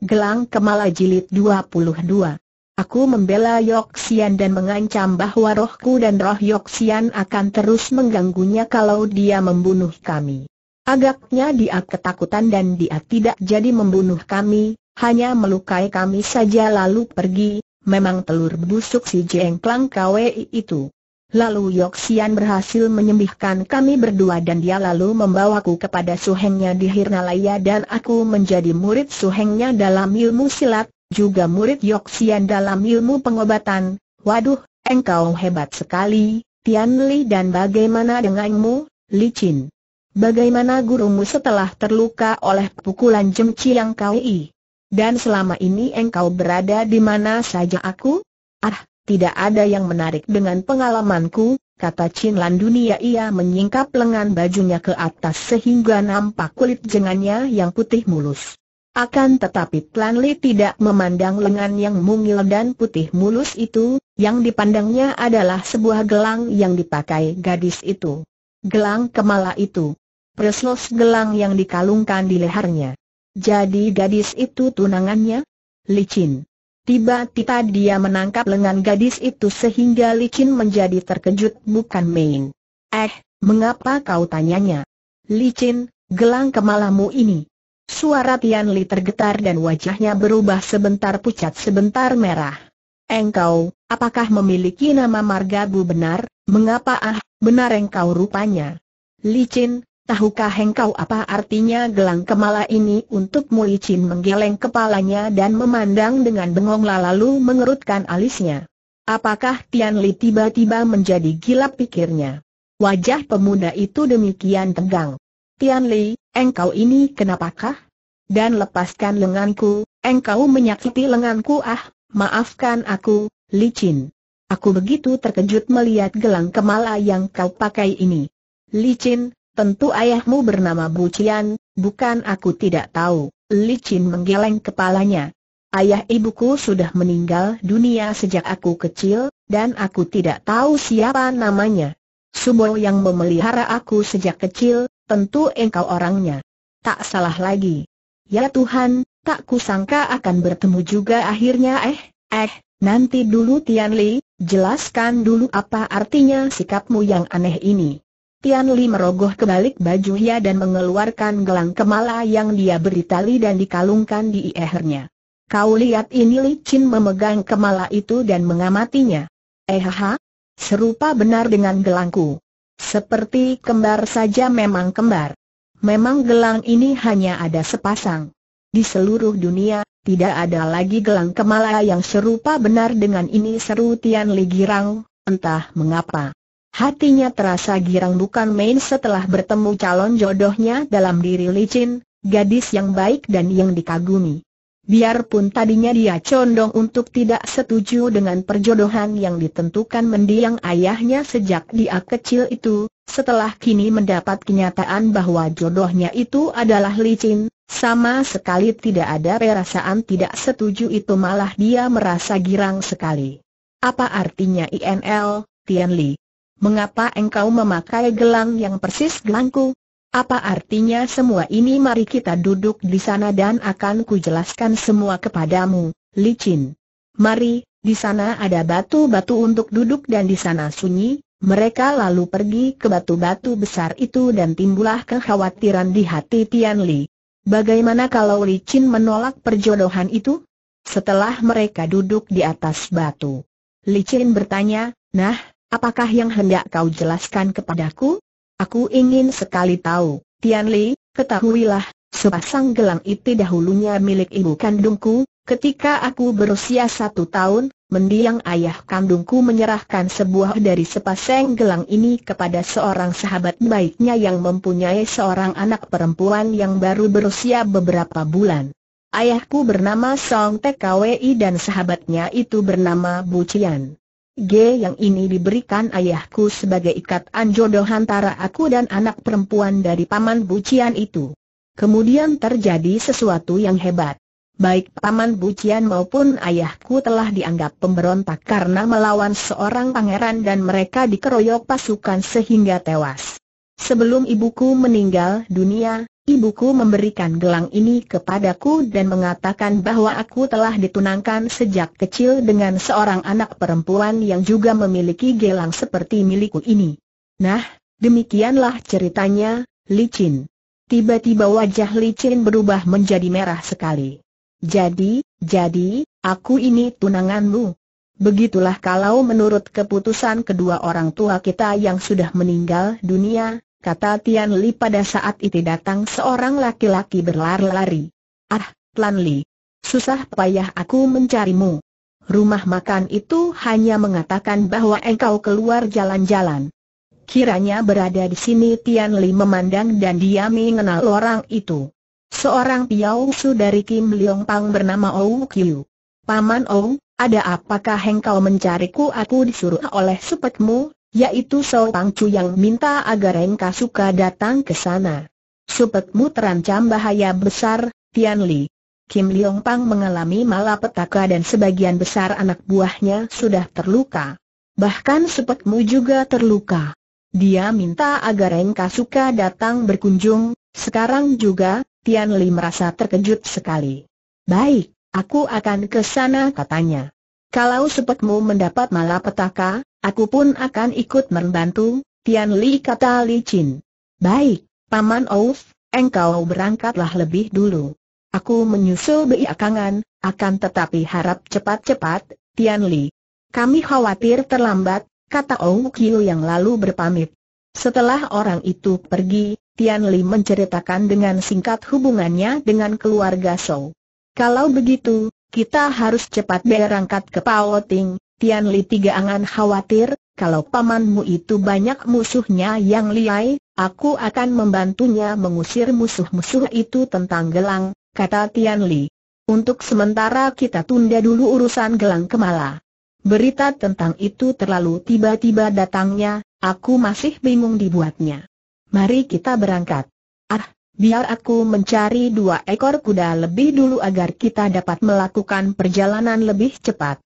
Gelang Kemala Jilid 22. Aku membela Yoxian dan mengancam bahwa rohku dan roh Yoxian akan terus mengganggunya kalau dia membunuh kami. Agaknya dia ketakutan dan dia tidak jadi membunuh kami, hanya melukai kami saja lalu pergi, memang telur busuk si Jengklang KWI itu. Lalu Sian berhasil menyembihkan kami berdua dan dia lalu membawaku kepada suhengnya di Hirnalaya dan aku menjadi murid suhengnya dalam ilmu silat, juga murid Sian dalam ilmu pengobatan. Waduh, engkau hebat sekali, Tian Li dan bagaimana denganmu, Li Chin? Bagaimana gurumu setelah terluka oleh pukulan jemci yang kau i? Dan selama ini engkau berada di mana saja aku? Ah, tidak ada yang menarik dengan pengalamanku, kata Chin Lan Dunia ia menyingkap lengan bajunya ke atas sehingga nampak kulit jengannya yang putih mulus. Akan tetapi Tlan Li tidak memandang lengan yang mungil dan putih mulus itu, yang dipandangnya adalah sebuah gelang yang dipakai gadis itu. Gelang kemala itu. Preslos gelang yang dikalungkan di lehernya. Jadi gadis itu tunangannya? Li Chin. Tiba-tiba dia menangkap lengan gadis itu sehingga licin menjadi terkejut bukan main. Eh, mengapa kau tanyanya? Licin, gelang kemalamu ini. Suara Tian Li tergetar dan wajahnya berubah sebentar pucat sebentar merah. Engkau, apakah memiliki nama marga bu benar? Mengapa ah, benar engkau rupanya? Licin, Tahukah engkau apa artinya gelang kemala ini untuk Mulicin menggeleng kepalanya dan memandang dengan bengong lalu mengerutkan alisnya. Apakah Tian Li tiba-tiba menjadi gila pikirnya? Wajah pemuda itu demikian tegang. Tian Li, engkau ini kenapakah? Dan lepaskan lenganku, engkau menyakiti lenganku ah, maafkan aku, Li Licin. Aku begitu terkejut melihat gelang kemala yang kau pakai ini. Li Licin, Tentu ayahmu bernama Bu Cian, bukan aku tidak tahu. Li Chin menggeleng kepalanya. Ayah ibuku sudah meninggal dunia sejak aku kecil, dan aku tidak tahu siapa namanya. Subo yang memelihara aku sejak kecil, tentu engkau orangnya. Tak salah lagi. Ya Tuhan, tak kusangka akan bertemu juga akhirnya eh, eh, nanti dulu Tian Li, jelaskan dulu apa artinya sikapmu yang aneh ini. Tian Li merogoh kebalik baju ia dan mengeluarkan gelang kemala yang dia beri tali dan dikalungkan di ehernya. Kau lihat ini Li Chin memegang kemala itu dan mengamatinya. Ehaha, serupa benar dengan gelangku. Seperti kembar saja memang kembar. Memang gelang ini hanya ada sepasang. Di seluruh dunia, tidak ada lagi gelang kemala yang serupa benar dengan ini seru Tian Li girang, entah mengapa. Hatinya terasa girang bukan main setelah bertemu calon jodohnya dalam diri licin, gadis yang baik dan yang dikagumi. Biarpun tadinya dia condong untuk tidak setuju dengan perjodohan yang ditentukan mendiang ayahnya sejak dia kecil itu, setelah kini mendapat kenyataan bahwa jodohnya itu adalah licin, sama sekali tidak ada perasaan tidak setuju itu malah dia merasa girang sekali. Apa artinya INL, Tian Li? mengapa engkau memakai gelang yang persis gelangku? Apa artinya semua ini mari kita duduk di sana dan akan kujelaskan semua kepadamu, licin. Mari, di sana ada batu-batu untuk duduk dan di sana sunyi, mereka lalu pergi ke batu-batu besar itu dan timbullah kekhawatiran di hati Tian Li. Bagaimana kalau licin menolak perjodohan itu? Setelah mereka duduk di atas batu, licin bertanya, nah, Apakah yang hendak kau jelaskan kepadaku? Aku ingin sekali tahu, Tian Li, ketahuilah, sepasang gelang itu dahulunya milik ibu kandungku, ketika aku berusia satu tahun, mendiang ayah kandungku menyerahkan sebuah dari sepasang gelang ini kepada seorang sahabat baiknya yang mempunyai seorang anak perempuan yang baru berusia beberapa bulan. Ayahku bernama Song TKWI dan sahabatnya itu bernama Bu Cian. G yang ini diberikan ayahku sebagai ikat jodoh antara aku dan anak perempuan dari paman Bucian itu. Kemudian terjadi sesuatu yang hebat. Baik paman Bucian maupun ayahku telah dianggap pemberontak karena melawan seorang pangeran dan mereka dikeroyok pasukan sehingga tewas. Sebelum ibuku meninggal dunia, Ibuku memberikan gelang ini kepadaku dan mengatakan bahwa aku telah ditunangkan sejak kecil dengan seorang anak perempuan yang juga memiliki gelang seperti milikku ini. Nah, demikianlah ceritanya, licin. Tiba-tiba wajah licin berubah menjadi merah sekali. Jadi, jadi, aku ini tunanganmu. Begitulah kalau menurut keputusan kedua orang tua kita yang sudah meninggal dunia, kata Tian Li pada saat itu datang seorang laki-laki berlari-lari. Ah, Tian Li, susah payah aku mencarimu. Rumah makan itu hanya mengatakan bahwa engkau keluar jalan-jalan. Kiranya berada di sini Tian Li memandang dan dia mengenal orang itu. Seorang piausu dari Kim Leong Pang bernama Ou Kiu. Paman Ou, ada apakah engkau mencariku aku disuruh oleh supetmu, yaitu Sol Pangcu yang minta agar Engka Suka datang ke sana. Supetmu terancam bahaya besar, Tian Li. Kim Leong Pang mengalami malapetaka dan sebagian besar anak buahnya sudah terluka. Bahkan Supetmu juga terluka. Dia minta agar Engka Suka datang berkunjung, sekarang juga, Tian Li merasa terkejut sekali. Baik, aku akan ke sana katanya. Kalau sepetmu mendapat malapetaka, Aku pun akan ikut membantu, Tian Li kata Li Chin. Baik, Paman Ouf, engkau berangkatlah lebih dulu. Aku menyusul beiakangan, akan tetapi harap cepat-cepat, Tian Li. Kami khawatir terlambat, kata Ouf Kiu yang lalu berpamit. Setelah orang itu pergi, Tian Li menceritakan dengan singkat hubungannya dengan keluarga Shou. Kalau begitu, kita harus cepat berangkat ke Pao Ting. Tian Li tiga angan khawatir, kalau pamanmu itu banyak musuhnya yang liai, aku akan membantunya mengusir musuh-musuh itu tentang gelang, kata Tian Li. Untuk sementara kita tunda dulu urusan gelang kemala. Berita tentang itu terlalu tiba-tiba datangnya, aku masih bingung dibuatnya. Mari kita berangkat. Ah, biar aku mencari dua ekor kuda lebih dulu agar kita dapat melakukan perjalanan lebih cepat.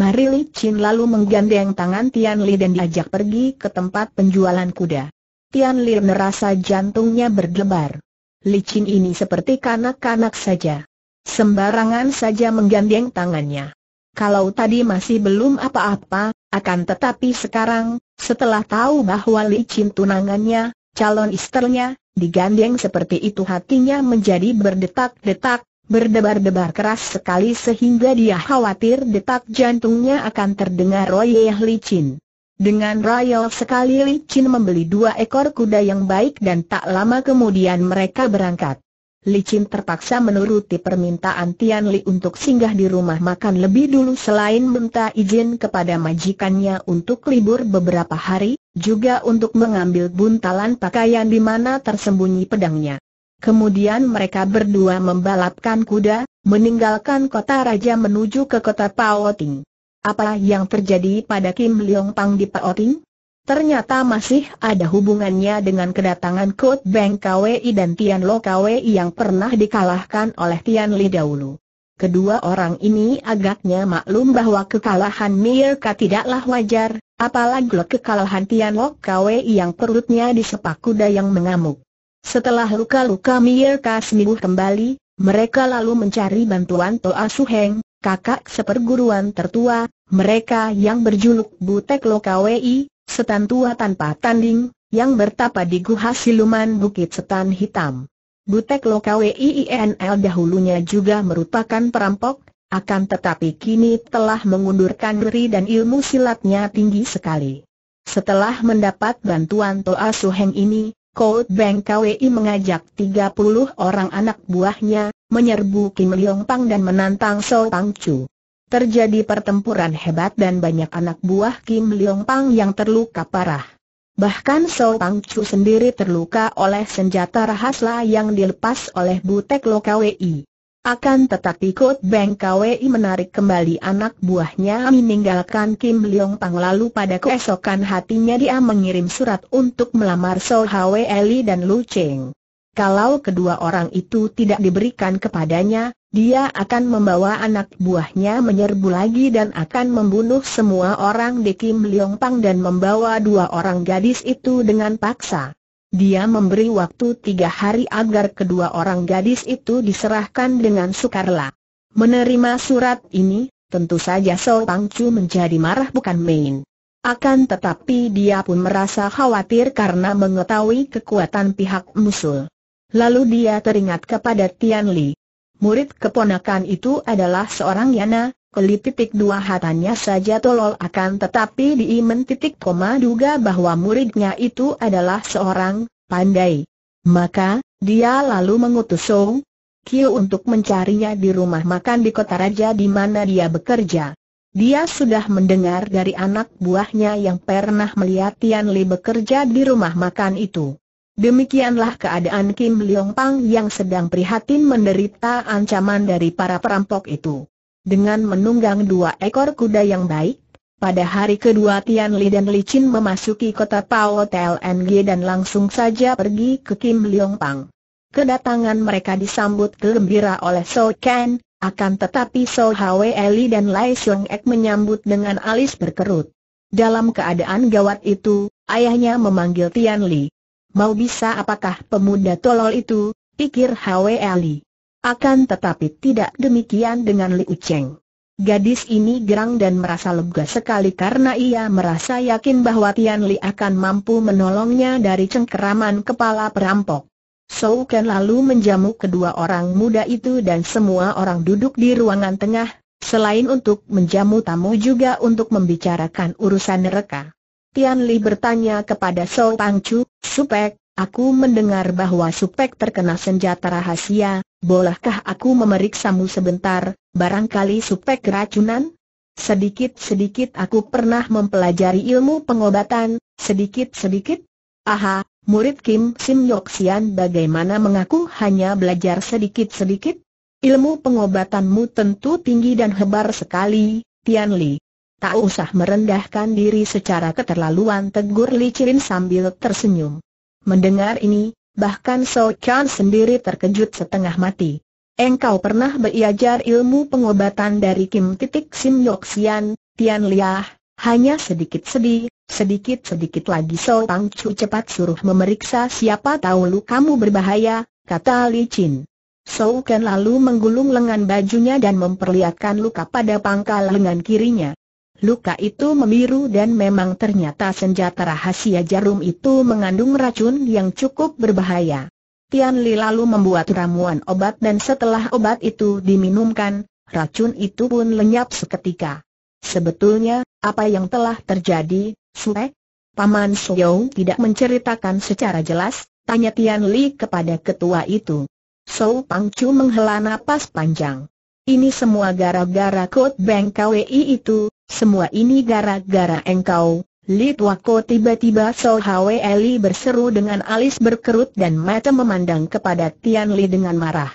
Mari Li Chin lalu menggandeng tangan Tian Li dan diajak pergi ke tempat penjualan kuda. Tian Li merasa jantungnya berdebar. Li Chin ini seperti kanak-kanak saja. Sembarangan saja menggandeng tangannya. Kalau tadi masih belum apa-apa, akan tetapi sekarang, setelah tahu bahwa Li Chin tunangannya, calon istrinya, digandeng seperti itu hatinya menjadi berdetak-detak, berdebar-debar keras sekali sehingga dia khawatir detak jantungnya akan terdengar royeh licin. Dengan royal sekali licin membeli dua ekor kuda yang baik dan tak lama kemudian mereka berangkat. Licin terpaksa menuruti permintaan Tian Li untuk singgah di rumah makan lebih dulu selain minta izin kepada majikannya untuk libur beberapa hari, juga untuk mengambil buntalan pakaian di mana tersembunyi pedangnya. Kemudian mereka berdua membalapkan kuda, meninggalkan kota raja menuju ke kota Paoting. Apa yang terjadi pada Kim Leong Pang di Paoting? Ternyata masih ada hubungannya dengan kedatangan Kut Beng KWI dan Tian Lo KWI yang pernah dikalahkan oleh Tian Li dahulu. Kedua orang ini agaknya maklum bahwa kekalahan Mirka tidaklah wajar, apalagi kekalahan Tian Lo KWI yang perutnya disepak kuda yang mengamuk. Setelah luka-luka mereka sembuh kembali, mereka lalu mencari bantuan Toa Suheng, kakak seperguruan tertua, mereka yang berjuluk Butek Lokawi, setan tua tanpa tanding, yang bertapa di Guha Siluman Bukit Setan Hitam. Butek Lokawi INL dahulunya juga merupakan perampok, akan tetapi kini telah mengundurkan diri dan ilmu silatnya tinggi sekali. Setelah mendapat bantuan Toa Suheng ini, Kout Beng KWI mengajak 30 orang anak buahnya, menyerbu Kim Leong Pang dan menantang So Pang Chu. Terjadi pertempuran hebat dan banyak anak buah Kim Leong Pang yang terluka parah. Bahkan So Pang Chu sendiri terluka oleh senjata rahasia yang dilepas oleh Butek Lo KWI. Akan tetapi Kot Beng Kwi menarik kembali anak buahnya meninggalkan Kim Leong Pang lalu pada keesokan hatinya dia mengirim surat untuk melamar So Hwe Eli dan Lu Cheng. Kalau kedua orang itu tidak diberikan kepadanya, dia akan membawa anak buahnya menyerbu lagi dan akan membunuh semua orang di Kim Leong Pang dan membawa dua orang gadis itu dengan paksa. Dia memberi waktu tiga hari agar kedua orang gadis itu diserahkan dengan sukarela. Menerima surat ini, tentu saja So Pang Chu menjadi marah bukan main. Akan tetapi dia pun merasa khawatir karena mengetahui kekuatan pihak musuh. Lalu dia teringat kepada Tian Li. Murid keponakan itu adalah seorang Yana, titik dua hatanya saja tolol akan tetapi di titik koma duga bahwa muridnya itu adalah seorang pandai. Maka, dia lalu mengutus Song Kio untuk mencarinya di rumah makan di kota raja di mana dia bekerja. Dia sudah mendengar dari anak buahnya yang pernah melihat Tian Li bekerja di rumah makan itu. Demikianlah keadaan Kim Leong Pang yang sedang prihatin menderita ancaman dari para perampok itu dengan menunggang dua ekor kuda yang baik. Pada hari kedua Tian Li dan Li Chin memasuki kota Pao TLNG dan langsung saja pergi ke Kim Leong Pang. Kedatangan mereka disambut gembira oleh So Ken, akan tetapi So Hwe Li dan Lai Xiong Ek menyambut dengan alis berkerut. Dalam keadaan gawat itu, ayahnya memanggil Tian Li. Mau bisa apakah pemuda tolol itu, pikir Hwe Li. Akan tetapi tidak demikian dengan Liu Cheng. Gadis ini gerang dan merasa lega sekali karena ia merasa yakin bahwa Tian Li akan mampu menolongnya dari cengkeraman kepala perampok. Shou Ken lalu menjamu kedua orang muda itu dan semua orang duduk di ruangan tengah, selain untuk menjamu tamu juga untuk membicarakan urusan mereka. Tian Li bertanya kepada Shou Pangcu, Supek, Aku mendengar bahwa Supek terkena senjata rahasia, bolehkah aku memeriksamu sebentar, barangkali Supek keracunan? Sedikit-sedikit aku pernah mempelajari ilmu pengobatan, sedikit-sedikit. Aha, murid Kim Sim Yok Sian bagaimana mengaku hanya belajar sedikit-sedikit? Ilmu pengobatanmu tentu tinggi dan hebar sekali, Tian Li. Tak usah merendahkan diri secara keterlaluan tegur Li Cirin sambil tersenyum. Mendengar ini, bahkan So Chan sendiri terkejut setengah mati. Engkau pernah belajar ilmu pengobatan dari Kim Titik Sim Yok Sian, Tian Liah, hanya sedikit sedih, sedikit-sedikit lagi So Pang Chu cepat suruh memeriksa siapa tahu lu kamu berbahaya, kata Li Chin. So Ken lalu menggulung lengan bajunya dan memperlihatkan luka pada pangkal lengan kirinya. Luka itu memiru dan memang ternyata senjata rahasia jarum itu mengandung racun yang cukup berbahaya. Tian Li lalu membuat ramuan obat dan setelah obat itu diminumkan, racun itu pun lenyap seketika. Sebetulnya, apa yang telah terjadi, Sue? Paman Soyong tidak menceritakan secara jelas, tanya Tian Li kepada ketua itu. Sou Pang Chu menghela napas panjang. Ini semua gara-gara Code Bank KWI itu, semua ini gara-gara engkau, Li Tuako tiba-tiba So Hwe Eli berseru dengan alis berkerut dan mata memandang kepada Tian Li dengan marah.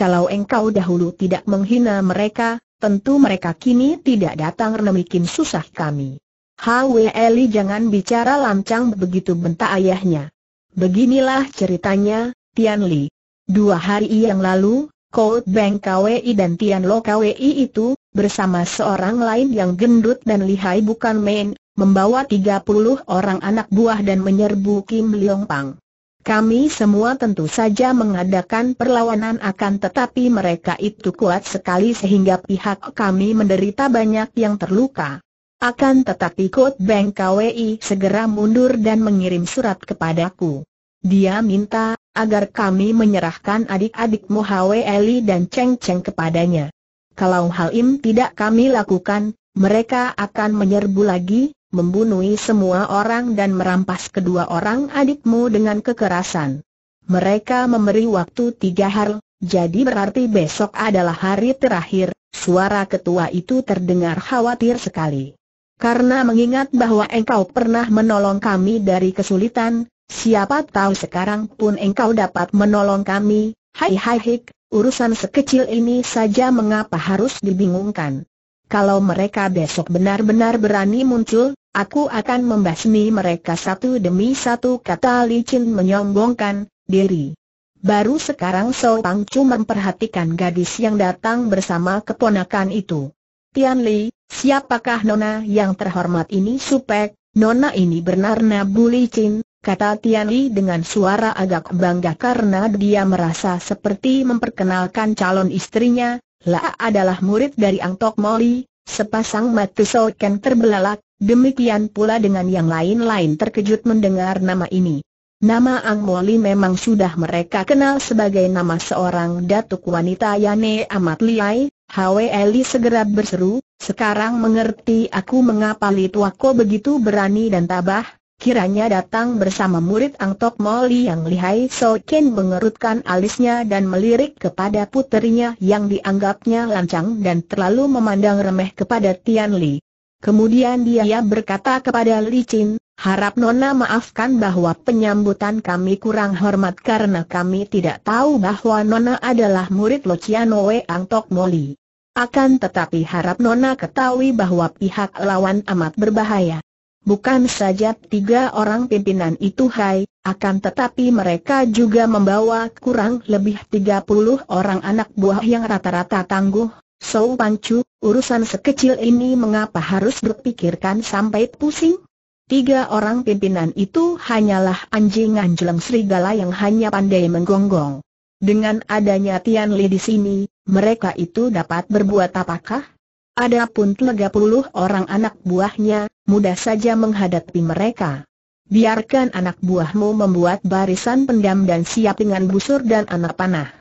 Kalau engkau dahulu tidak menghina mereka, tentu mereka kini tidak datang remikin susah kami. Hwe Eli jangan bicara lancang begitu bentak ayahnya. Beginilah ceritanya, Tian Li. Dua hari yang lalu, Cold Bank KWI dan Tian Lo KWI itu, bersama seorang lain yang gendut dan lihai bukan main, membawa 30 orang anak buah dan menyerbu Kim Leong Pang. Kami semua tentu saja mengadakan perlawanan akan tetapi mereka itu kuat sekali sehingga pihak kami menderita banyak yang terluka. Akan tetapi Kod Bank KWI segera mundur dan mengirim surat kepadaku. Dia minta agar kami menyerahkan adik-adikmu Hwe Eli dan Cheng Cheng kepadanya. Kalau hal ini tidak kami lakukan, mereka akan menyerbu lagi, membunuh semua orang dan merampas kedua orang adikmu dengan kekerasan. Mereka memberi waktu tiga hari, jadi berarti besok adalah hari terakhir, suara ketua itu terdengar khawatir sekali. Karena mengingat bahwa engkau pernah menolong kami dari kesulitan, Siapa tahu sekarang pun engkau dapat menolong kami, hai hai hik, urusan sekecil ini saja mengapa harus dibingungkan. Kalau mereka besok benar-benar berani muncul, aku akan membasmi mereka satu demi satu kata licin menyombongkan diri. Baru sekarang So Pang cuma memperhatikan gadis yang datang bersama keponakan itu. Tian Li, siapakah nona yang terhormat ini supek, nona ini benar Li Licin, kata Tian Li dengan suara agak bangga karena dia merasa seperti memperkenalkan calon istrinya, La adalah murid dari Ang Tok Moli, sepasang mata Soken terbelalak, demikian pula dengan yang lain-lain terkejut mendengar nama ini. Nama Ang Moli memang sudah mereka kenal sebagai nama seorang datuk wanita Yane amat liai, Hwe Eli segera berseru, sekarang mengerti aku mengapa Litwako begitu berani dan tabah, Kiranya datang bersama murid Ang Tok Moli yang lihai So Ken mengerutkan alisnya dan melirik kepada puterinya yang dianggapnya lancang dan terlalu memandang remeh kepada Tian Li. Kemudian dia berkata kepada Li Chin, harap Nona maafkan bahwa penyambutan kami kurang hormat karena kami tidak tahu bahwa Nona adalah murid Lo Chianoe Ang Tok Moli. Akan tetapi harap Nona ketahui bahwa pihak lawan amat berbahaya. Bukan saja tiga orang pimpinan itu hai, akan tetapi mereka juga membawa kurang lebih tiga puluh orang anak buah yang rata-rata tangguh. So Pancu, urusan sekecil ini mengapa harus berpikirkan sampai pusing? Tiga orang pimpinan itu hanyalah anjing anjelem serigala yang hanya pandai menggonggong. Dengan adanya Tian Li di sini, mereka itu dapat berbuat apakah? Adapun 30 orang anak buahnya, mudah saja menghadapi mereka. Biarkan anak buahmu membuat barisan pendam dan siap dengan busur dan anak panah.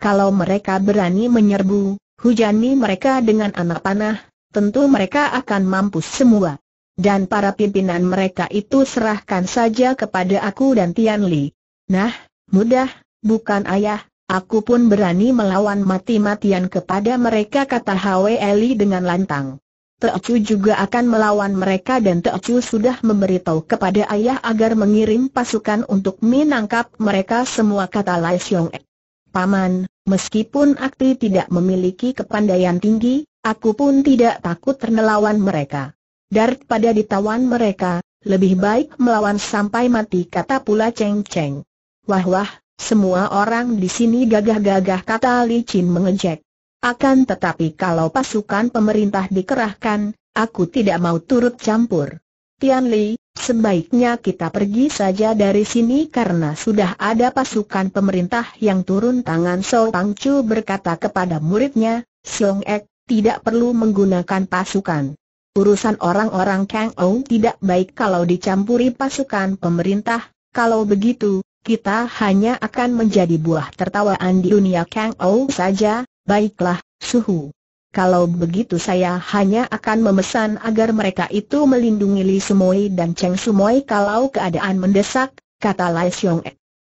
Kalau mereka berani menyerbu, hujani mereka dengan anak panah, tentu mereka akan mampus semua. Dan para pimpinan mereka itu serahkan saja kepada aku dan Tian Li. Nah, mudah, bukan ayah, Aku pun berani melawan mati-matian kepada mereka kata Hwe Eli dengan lantang. Teocu juga akan melawan mereka dan Teocu sudah memberitahu kepada ayah agar mengirim pasukan untuk menangkap mereka semua kata Lai Xiong. E. Paman, meskipun Akti tidak memiliki kepandaian tinggi, aku pun tidak takut terlawan mereka. Daripada ditawan mereka, lebih baik melawan sampai mati kata pula Cheng Cheng. Wah wah, semua orang di sini gagah-gagah kata Li Chin mengejek. Akan tetapi kalau pasukan pemerintah dikerahkan, aku tidak mau turut campur. Tian Li, sebaiknya kita pergi saja dari sini karena sudah ada pasukan pemerintah yang turun tangan So Pang Chu berkata kepada muridnya, Xiong Ek, tidak perlu menggunakan pasukan. Urusan orang-orang Kang Ou tidak baik kalau dicampuri pasukan pemerintah, kalau begitu, kita hanya akan menjadi buah tertawaan di dunia Kang Ou saja, baiklah, suhu. Kalau begitu saya hanya akan memesan agar mereka itu melindungi Li Sumoi dan Cheng Sumoi kalau keadaan mendesak, kata Lai Xiong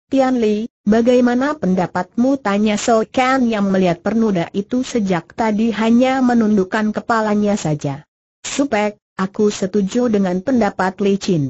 Tian Li, bagaimana pendapatmu? Tanya So Kan yang melihat pernuda itu sejak tadi hanya menundukkan kepalanya saja. Supek, aku setuju dengan pendapat Li Chin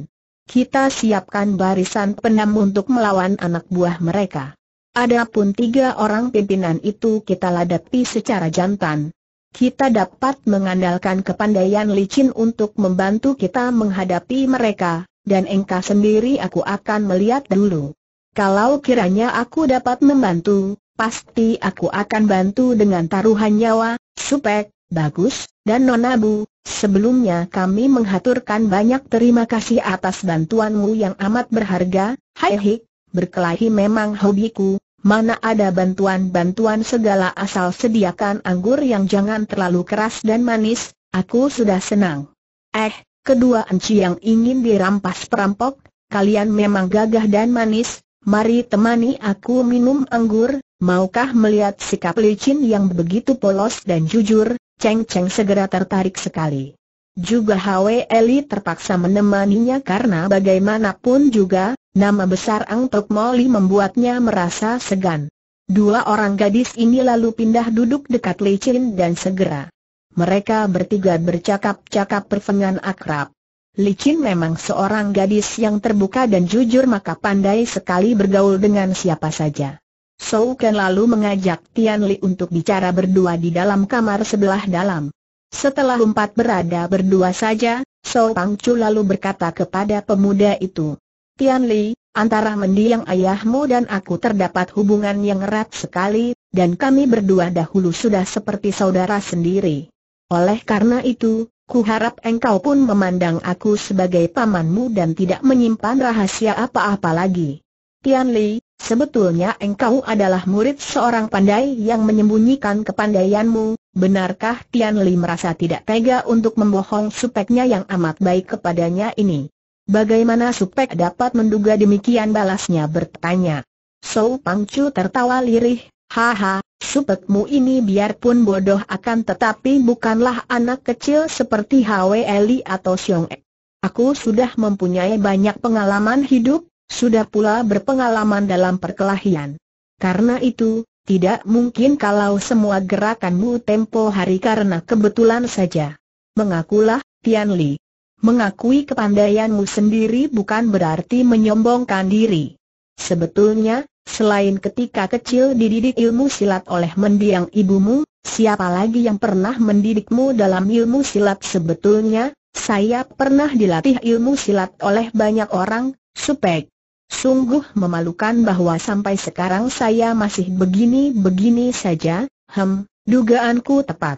kita siapkan barisan penam untuk melawan anak buah mereka. Adapun tiga orang pimpinan itu kita ladapi secara jantan. Kita dapat mengandalkan kepandaian licin untuk membantu kita menghadapi mereka, dan engkau sendiri aku akan melihat dulu. Kalau kiranya aku dapat membantu, pasti aku akan bantu dengan taruhan nyawa, supek, Bagus, dan Nonabu, sebelumnya kami menghaturkan banyak terima kasih atas bantuanmu yang amat berharga, Hai Hik, berkelahi memang hobiku, mana ada bantuan-bantuan segala asal sediakan anggur yang jangan terlalu keras dan manis, aku sudah senang. Eh, kedua enci yang ingin dirampas perampok, kalian memang gagah dan manis, mari temani aku minum anggur, Maukah melihat sikap licin yang begitu polos dan jujur, Cheng Cheng segera tertarik sekali. Juga Hwe Eli terpaksa menemaninya karena bagaimanapun juga, nama besar Ang Tok Moli membuatnya merasa segan. Dua orang gadis ini lalu pindah duduk dekat Li Chin dan segera. Mereka bertiga bercakap-cakap perfengan akrab. Li Chin memang seorang gadis yang terbuka dan jujur maka pandai sekali bergaul dengan siapa saja. Sou Ken lalu mengajak Tian Li untuk bicara berdua di dalam kamar sebelah dalam. Setelah empat berada berdua saja, Sou Pang Chu lalu berkata kepada pemuda itu, Tian Li, antara mendiang ayahmu dan aku terdapat hubungan yang erat sekali, dan kami berdua dahulu sudah seperti saudara sendiri. Oleh karena itu, ku harap engkau pun memandang aku sebagai pamanmu dan tidak menyimpan rahasia apa-apa lagi. Tian Li, Sebetulnya engkau adalah murid seorang pandai yang menyembunyikan kepandaianmu, benarkah Tian Li merasa tidak tega untuk membohong supeknya yang amat baik kepadanya ini? Bagaimana supek dapat menduga demikian balasnya bertanya. Sou Pangcu tertawa lirih, haha, supekmu ini biarpun bodoh akan tetapi bukanlah anak kecil seperti Hwe Eli atau Xiong Ek. Aku sudah mempunyai banyak pengalaman hidup, sudah pula berpengalaman dalam perkelahian. Karena itu, tidak mungkin kalau semua gerakanmu tempo hari karena kebetulan saja. Mengakulah, Tian Li. Mengakui kepandaianmu sendiri bukan berarti menyombongkan diri. Sebetulnya, selain ketika kecil dididik ilmu silat oleh mendiang ibumu, siapa lagi yang pernah mendidikmu dalam ilmu silat sebetulnya? Saya pernah dilatih ilmu silat oleh banyak orang, Supek. Sungguh memalukan bahwa sampai sekarang saya masih begini-begini saja, hem, dugaanku tepat.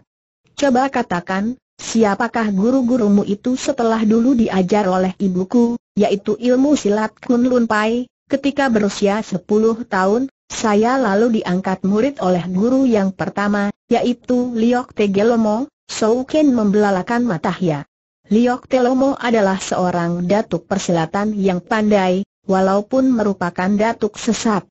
Coba katakan, siapakah guru-gurumu itu setelah dulu diajar oleh ibuku, yaitu ilmu silat Kun Lun Pai, ketika berusia 10 tahun, saya lalu diangkat murid oleh guru yang pertama, yaitu Liok Tegelomo, Souken membelalakan Matahya. Liok Telomo adalah seorang datuk persilatan yang pandai, walaupun merupakan datuk sesat.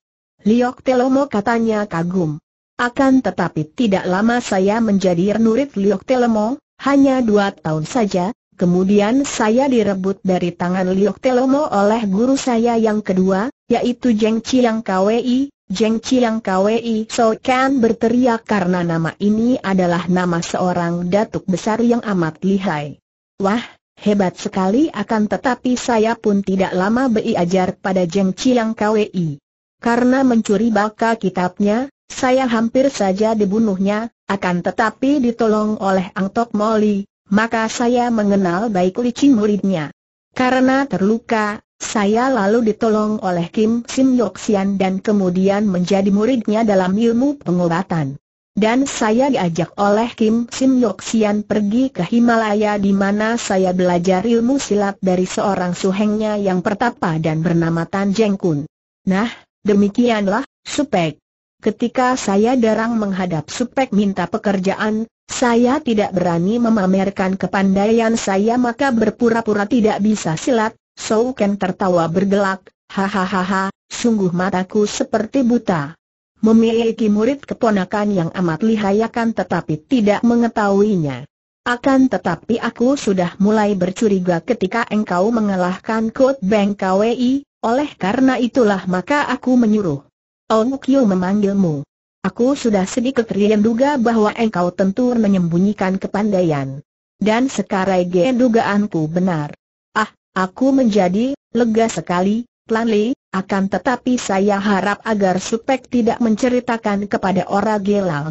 Liok Telomo katanya kagum. Akan tetapi tidak lama saya menjadi Nurit Liok Telomo, hanya dua tahun saja, kemudian saya direbut dari tangan Liok Telomo oleh guru saya yang kedua, yaitu Jeng Chiang Kwei. Jeng Chiang Kwei So Kan berteriak karena nama ini adalah nama seorang datuk besar yang amat lihai. Wah, Hebat sekali akan tetapi saya pun tidak lama belajar pada Jeng Chiang Kwei. Karena mencuri baka kitabnya, saya hampir saja dibunuhnya, akan tetapi ditolong oleh Ang Tok Moli, maka saya mengenal baik licin muridnya. Karena terluka, saya lalu ditolong oleh Kim Sim Yoxian dan kemudian menjadi muridnya dalam ilmu pengobatan. Dan saya diajak oleh Kim Sim Yok Sian pergi ke Himalaya di mana saya belajar ilmu silat dari seorang suhengnya yang pertapa dan bernama Tan Jeng Kun. Nah, demikianlah, Supek. Ketika saya darang menghadap Supek minta pekerjaan, saya tidak berani memamerkan kepandaian saya maka berpura-pura tidak bisa silat, Sou Ken tertawa bergelak, hahaha, sungguh mataku seperti buta memiliki murid keponakan yang amat lihai akan tetapi tidak mengetahuinya. Akan tetapi aku sudah mulai bercuriga ketika engkau mengalahkan Code Bank KWI, oleh karena itulah maka aku menyuruh. Ong Kyo memanggilmu. Aku sudah sedikit rian duga bahwa engkau tentu menyembunyikan kepandaian. Dan sekarang dugaanku benar. Ah, aku menjadi lega sekali, Plan Li, akan tetapi saya harap agar Supek tidak menceritakan kepada orang gelang.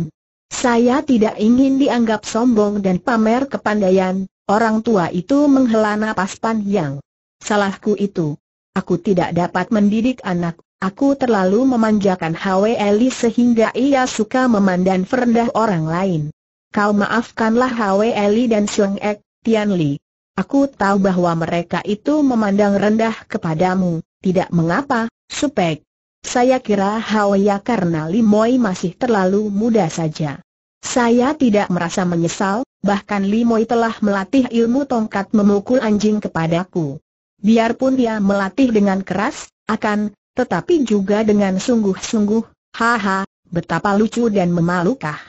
Saya tidak ingin dianggap sombong dan pamer kepandaian, orang tua itu menghela napas panjang. Salahku itu. Aku tidak dapat mendidik anak, aku terlalu memanjakan Hwe Eli sehingga ia suka memandang rendah orang lain. Kau maafkanlah Hwe Eli dan Xiong Ek, Tian Li. Aku tahu bahwa mereka itu memandang rendah kepadamu, tidak mengapa, Supek. Saya kira Hawaya karena Limoy masih terlalu muda saja. Saya tidak merasa menyesal, bahkan Limoy telah melatih ilmu tongkat memukul anjing kepadaku. Biarpun dia melatih dengan keras, akan, tetapi juga dengan sungguh-sungguh, haha, betapa lucu dan memalukah.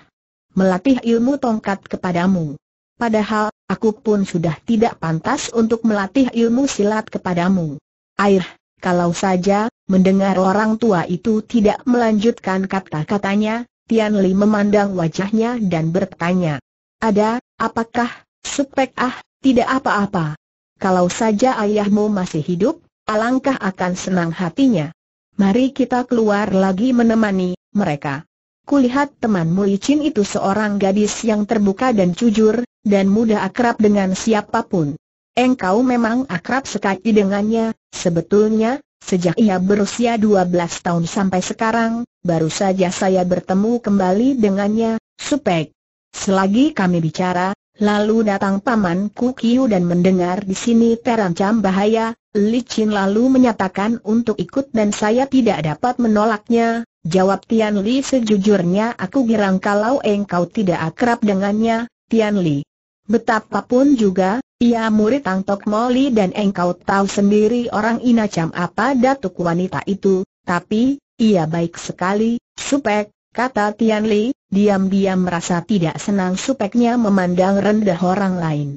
Melatih ilmu tongkat kepadamu. Padahal, aku pun sudah tidak pantas untuk melatih ilmu silat kepadamu. Air, kalau saja, mendengar orang tua itu tidak melanjutkan kata-katanya, Tian Li memandang wajahnya dan bertanya. Ada, apakah, sepek ah, tidak apa-apa. Kalau saja ayahmu masih hidup, alangkah akan senang hatinya. Mari kita keluar lagi menemani mereka. Kulihat temanmu Icin itu seorang gadis yang terbuka dan jujur, dan mudah akrab dengan siapapun. Engkau memang akrab sekali dengannya, sebetulnya, sejak ia berusia 12 tahun sampai sekarang, baru saja saya bertemu kembali dengannya, Supek. Selagi kami bicara, lalu datang Paman Kukiu dan mendengar di sini terancam bahaya, Licin lalu menyatakan untuk ikut dan saya tidak dapat menolaknya, jawab Tian Li sejujurnya aku girang kalau engkau tidak akrab dengannya, Tian Li. Betapapun juga, ia murid Tang Tok Moli dan engkau tahu sendiri orang inacam apa datuk wanita itu, tapi, ia baik sekali, supek, kata Tian Li, diam-diam merasa tidak senang supeknya memandang rendah orang lain.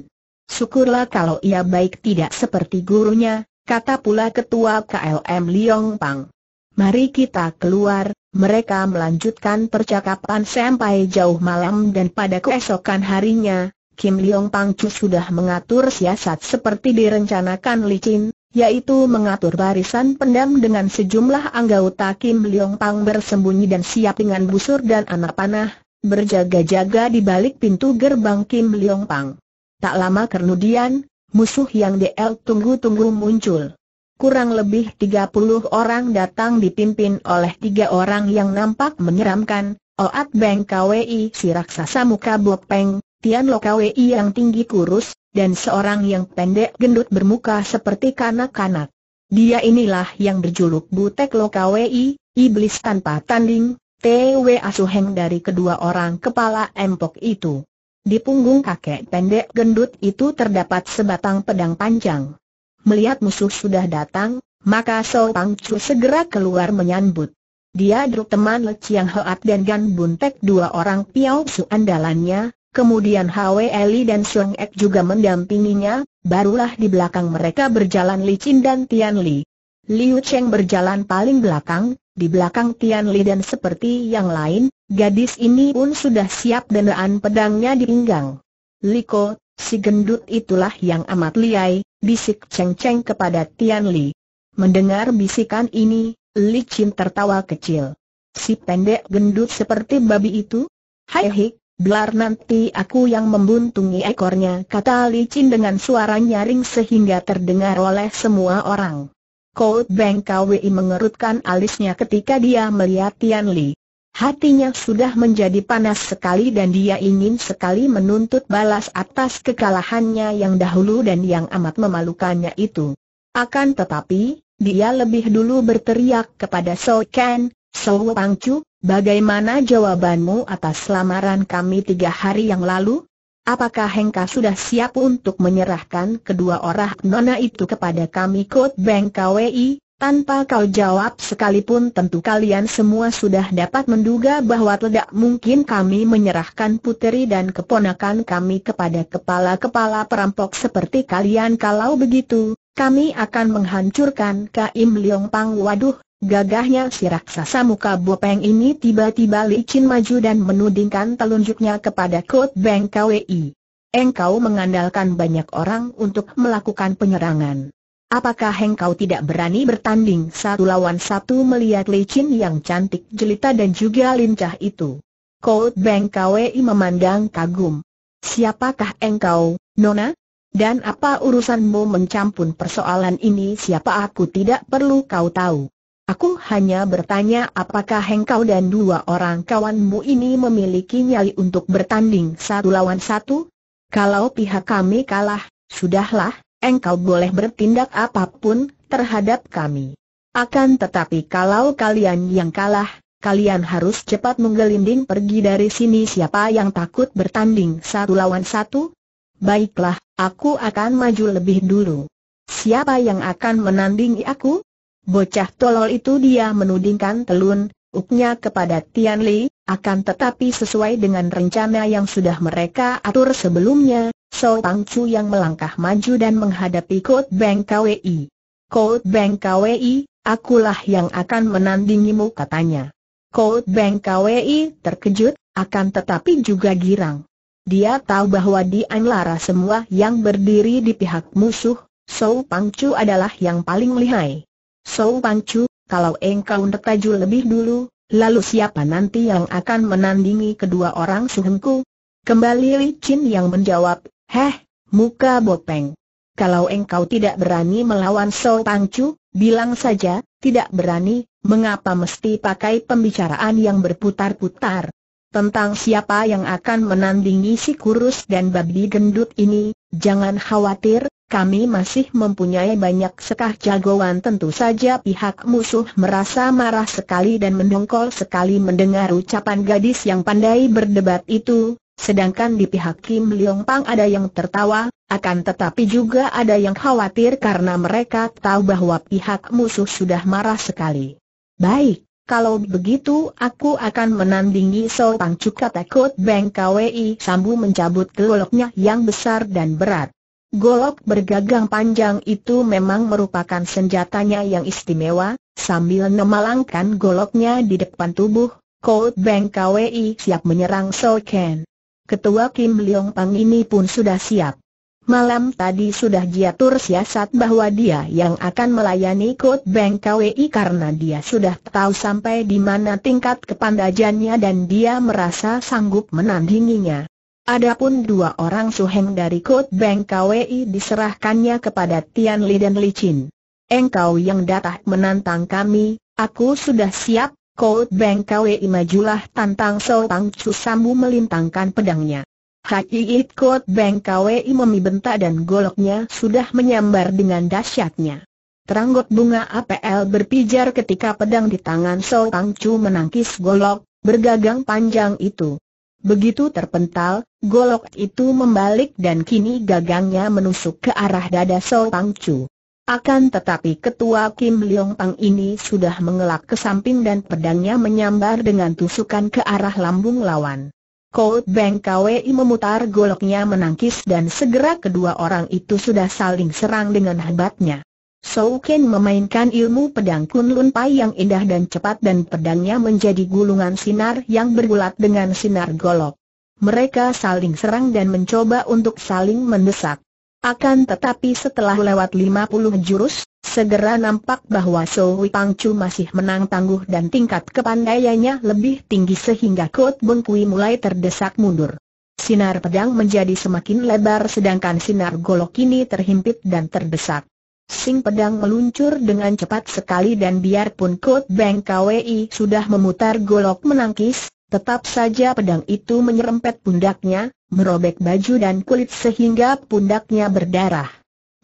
Syukurlah kalau ia baik tidak seperti gurunya, kata pula ketua KLM Liong Pang. Mari kita keluar, mereka melanjutkan percakapan sampai jauh malam dan pada keesokan harinya, Kim Leong Pangcu sudah mengatur siasat seperti direncanakan Li licin, yaitu mengatur barisan pendam dengan sejumlah anggota Kim Leong Pang bersembunyi dan siap dengan busur dan anak panah, berjaga-jaga di balik pintu gerbang Kim Leong Pang. Tak lama kemudian, musuh yang DL tunggu-tunggu muncul. Kurang lebih 30 orang datang dipimpin oleh tiga orang yang nampak menyeramkan, Oat Beng KWI si raksasa muka Bopeng, Tian Lokawi yang tinggi kurus, dan seorang yang pendek gendut bermuka seperti kanak-kanak. Dia inilah yang berjuluk Butek Lokawi, Iblis Tanpa Tanding, T.W. Asuheng dari kedua orang kepala empok itu. Di punggung kakek pendek gendut itu terdapat sebatang pedang panjang. Melihat musuh sudah datang, maka So Pang Chu segera keluar menyambut. Dia druk teman Le Chiang Hoat dan Gan Buntek dua orang piao su andalannya, Kemudian Hwe Eli dan Sheng Ek juga mendampinginya, barulah di belakang mereka berjalan Li Chin dan Tian Li. Liu Cheng berjalan paling belakang, di belakang Tian Li dan seperti yang lain, gadis ini pun sudah siap denaan pedangnya di pinggang. Li Liko, si gendut itulah yang amat liai, bisik Cheng Cheng kepada Tian Li. Mendengar bisikan ini, Li Chin tertawa kecil. Si pendek gendut seperti babi itu? Hai hik, Biar nanti aku yang membuntungi ekornya kata Li licin dengan suara nyaring sehingga terdengar oleh semua orang. Kou Beng Kwi mengerutkan alisnya ketika dia melihat Tian Li. Hatinya sudah menjadi panas sekali dan dia ingin sekali menuntut balas atas kekalahannya yang dahulu dan yang amat memalukannya itu. Akan tetapi, dia lebih dulu berteriak kepada So Ken, So Chu. Bagaimana jawabanmu atas lamaran kami tiga hari yang lalu? Apakah Hengka sudah siap untuk menyerahkan kedua orang nona itu kepada kami Kot Bank KWI? Tanpa kau jawab sekalipun tentu kalian semua sudah dapat menduga bahwa tidak mungkin kami menyerahkan puteri dan keponakan kami kepada kepala-kepala perampok seperti kalian kalau begitu, kami akan menghancurkan Kaim Liong Pang Waduh, Gagahnya si raksasa muka bopeng ini tiba-tiba licin maju dan menudingkan telunjuknya kepada Kot Beng KWI. Engkau mengandalkan banyak orang untuk melakukan penyerangan. Apakah engkau tidak berani bertanding satu lawan satu melihat licin yang cantik jelita dan juga lincah itu? Kot Beng KWI memandang kagum. Siapakah engkau, Nona? Dan apa urusanmu mencampur persoalan ini siapa aku tidak perlu kau tahu. Aku hanya bertanya apakah engkau dan dua orang kawanmu ini memiliki nyali untuk bertanding satu lawan satu? Kalau pihak kami kalah, sudahlah, engkau boleh bertindak apapun terhadap kami. Akan tetapi kalau kalian yang kalah, kalian harus cepat menggelinding pergi dari sini siapa yang takut bertanding satu lawan satu? Baiklah, aku akan maju lebih dulu. Siapa yang akan menandingi aku? Bocah tolol itu dia menudingkan telun, uknya kepada Tian Li, akan tetapi sesuai dengan rencana yang sudah mereka atur sebelumnya, So Pang Chu yang melangkah maju dan menghadapi Kot Bank KWI. Kot Bank KWI, akulah yang akan menandingimu katanya. Kot Bank KWI terkejut, akan tetapi juga girang. Dia tahu bahwa di antara semua yang berdiri di pihak musuh, So Pang Chu adalah yang paling lihai. Sou Pancu, kalau engkau netaju lebih dulu, lalu siapa nanti yang akan menandingi kedua orang suhengku? Kembali Li Chin yang menjawab, heh, muka bopeng. Kalau engkau tidak berani melawan Sou Pancu, bilang saja, tidak berani, mengapa mesti pakai pembicaraan yang berputar-putar? Tentang siapa yang akan menandingi si kurus dan babi gendut ini, jangan khawatir, kami masih mempunyai banyak sekah jagoan tentu saja pihak musuh merasa marah sekali dan mendongkol sekali mendengar ucapan gadis yang pandai berdebat itu, sedangkan di pihak Kim Leong Pang ada yang tertawa, akan tetapi juga ada yang khawatir karena mereka tahu bahwa pihak musuh sudah marah sekali. Baik, kalau begitu aku akan menandingi So Pang Cuka takut Beng KWI Sambu mencabut geloknya yang besar dan berat. Golok bergagang panjang itu memang merupakan senjatanya yang istimewa, sambil memalangkan goloknya di depan tubuh, Cold Bank KWI siap menyerang So Ken. Ketua Kim Leong Pang ini pun sudah siap. Malam tadi sudah diatur siasat bahwa dia yang akan melayani Cold Bank KWI karena dia sudah tahu sampai di mana tingkat kepandajannya dan dia merasa sanggup menandinginya. Adapun dua orang suheng dari Kot Bank KWI diserahkannya kepada Tian Li dan Li Chin. Engkau yang datang menantang kami, aku sudah siap, Kot Bank KWI majulah tantang So Tang Chu Sambu melintangkan pedangnya. Hakiit Kot Bank KWI bentak dan goloknya sudah menyambar dengan dahsyatnya. Teranggot bunga APL berpijar ketika pedang di tangan So Tang Chu menangkis golok, bergagang panjang itu. Begitu terpental, golok itu membalik dan kini gagangnya menusuk ke arah dada So Pang Chu. Akan tetapi ketua Kim Leong Pang ini sudah mengelak ke samping dan pedangnya menyambar dengan tusukan ke arah lambung lawan. Cold Bang KWI memutar goloknya menangkis dan segera kedua orang itu sudah saling serang dengan hebatnya. Sou Ken memainkan ilmu pedang Kunlun Pai yang indah dan cepat dan pedangnya menjadi gulungan sinar yang bergulat dengan sinar golok. Mereka saling serang dan mencoba untuk saling mendesak. Akan tetapi setelah lewat 50 jurus, segera nampak bahwa Sou Pangcu masih menang tangguh dan tingkat kepandaiannya lebih tinggi sehingga Kot Bengkui mulai terdesak mundur. Sinar pedang menjadi semakin lebar sedangkan sinar golok ini terhimpit dan terdesak. Sing pedang meluncur dengan cepat sekali dan biarpun Kut Beng KWI sudah memutar golok menangkis, tetap saja pedang itu menyerempet pundaknya, merobek baju dan kulit sehingga pundaknya berdarah.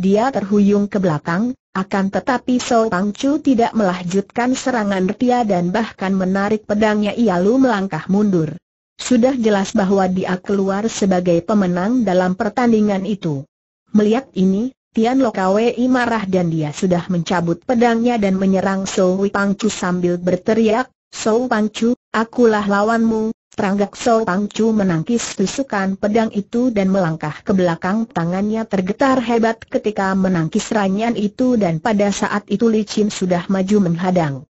Dia terhuyung ke belakang, akan tetapi So Pang Chu tidak melahjutkan serangan ria dan bahkan menarik pedangnya ia lu melangkah mundur. Sudah jelas bahwa dia keluar sebagai pemenang dalam pertandingan itu. Melihat ini, Tian Lokawei marah dan dia sudah mencabut pedangnya dan menyerang Sou Pangcu sambil berteriak, Sou Pangcu, akulah lawanmu. Teranggak Sou Pangcu menangkis tusukan pedang itu dan melangkah ke belakang tangannya tergetar hebat ketika menangkis ranyan itu dan pada saat itu Li Licin sudah maju menghadang.